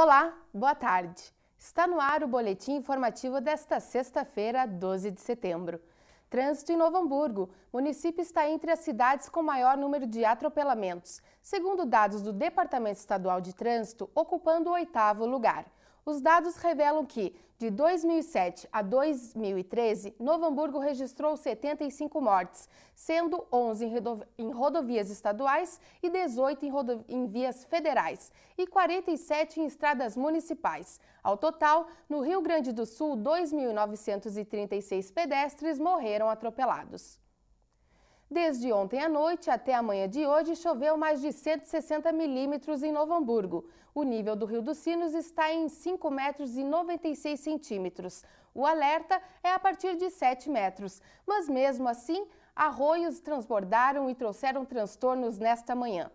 Olá, boa tarde. Está no ar o boletim informativo desta sexta-feira, 12 de setembro. Trânsito em Novo Hamburgo. Município está entre as cidades com maior número de atropelamentos, segundo dados do Departamento Estadual de Trânsito, ocupando o oitavo lugar. Os dados revelam que, de 2007 a 2013, Novo Hamburgo registrou 75 mortes, sendo 11 em rodovias estaduais e 18 em, em vias federais e 47 em estradas municipais. Ao total, no Rio Grande do Sul, 2.936 pedestres morreram atropelados. Desde ontem à noite até a manhã de hoje, choveu mais de 160 milímetros em Novo Hamburgo. O nível do Rio dos Sinos está em 5 metros e 96 centímetros. O alerta é a partir de 7 metros. Mas mesmo assim, arroios transbordaram e trouxeram transtornos nesta manhã.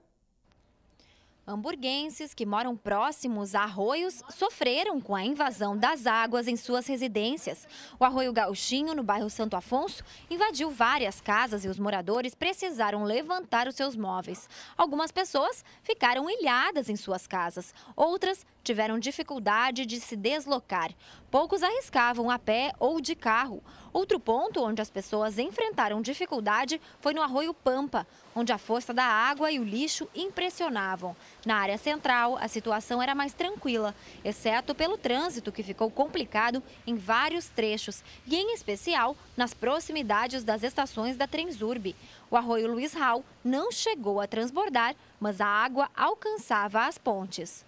Hamburguenses que moram próximos a arroios sofreram com a invasão das águas em suas residências. O arroio Gauchinho, no bairro Santo Afonso, invadiu várias casas e os moradores precisaram levantar os seus móveis. Algumas pessoas ficaram ilhadas em suas casas, outras tiveram dificuldade de se deslocar. Poucos arriscavam a pé ou de carro. Outro ponto onde as pessoas enfrentaram dificuldade foi no arroio Pampa, onde a força da água e o lixo impressionavam. Na área central, a situação era mais tranquila, exceto pelo trânsito que ficou complicado em vários trechos e, em especial, nas proximidades das estações da Transurbe. O arroio Luiz Raul não chegou a transbordar, mas a água alcançava as pontes.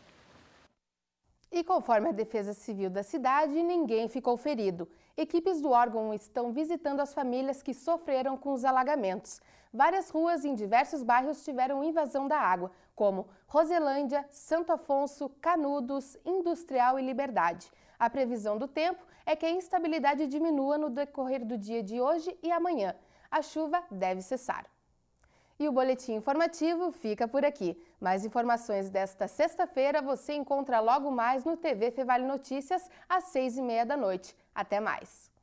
E conforme a Defesa Civil da cidade, ninguém ficou ferido. Equipes do órgão estão visitando as famílias que sofreram com os alagamentos. Várias ruas em diversos bairros tiveram invasão da água, como Roselândia, Santo Afonso, Canudos, Industrial e Liberdade. A previsão do tempo é que a instabilidade diminua no decorrer do dia de hoje e amanhã. A chuva deve cessar. E o boletim informativo fica por aqui. Mais informações desta sexta-feira você encontra logo mais no TV Fevale Notícias às seis e meia da noite. Até mais!